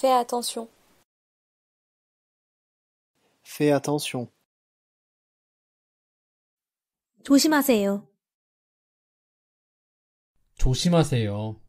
Fais attention. Fais attention. 조심하세요. 조심하세요.